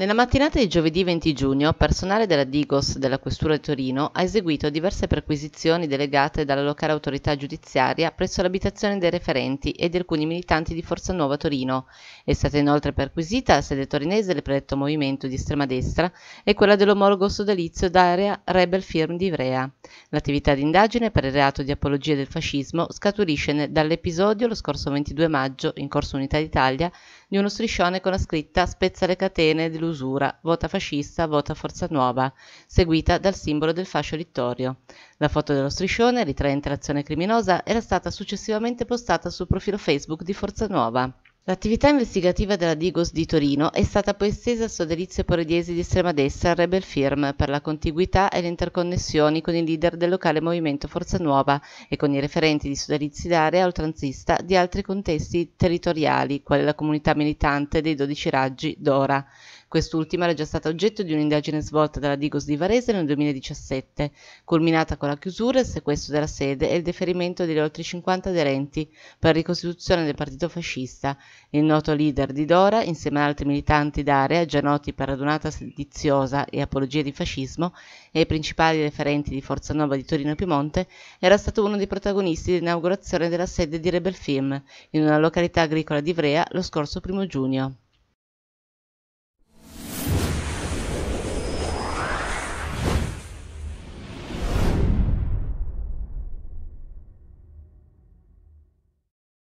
Nella mattinata di giovedì 20 giugno, personale della Digos della Questura di Torino ha eseguito diverse perquisizioni delegate dalla locale autorità giudiziaria presso l'abitazione dei referenti e di alcuni militanti di Forza Nuova Torino. È stata inoltre perquisita la sede torinese del predetto movimento di estrema destra e quella dell'omologo sodalizio d'area Rebel Firm di Ivrea. L'attività di indagine per il reato di apologia del fascismo scaturisce dall'episodio lo scorso 22 maggio, in corso Unità d'Italia, di uno striscione con la scritta Spezza le catene dell'uso usura, vota fascista, vota forza nuova, seguita dal simbolo del fascio littorio. La foto dello striscione, ritraente l'azione criminosa, era stata successivamente postata sul profilo Facebook di Forza Nuova. L'attività investigativa della Digos di Torino è stata poi estesa al sodalizio porediese di estrema destra Rebel Firm per la contiguità e le interconnessioni con i leader del locale movimento Forza Nuova e con i referenti di sodalizi d'area oltranzista di altri contesti territoriali, quale la comunità militante dei 12 raggi Dora. Quest'ultima era già stata oggetto di un'indagine svolta dalla Digos di Varese nel 2017, culminata con la chiusura, il sequestro della sede e il deferimento degli oltre 50 aderenti per la ricostituzione del partito fascista. Il noto leader di Dora, insieme ad altri militanti d'area già noti per radunata sediziosa e apologia di fascismo e i principali referenti di Forza Nuova di Torino e Piemonte, era stato uno dei protagonisti dell'inaugurazione della sede di Rebel Film in una località agricola di Ivrea lo scorso primo giugno.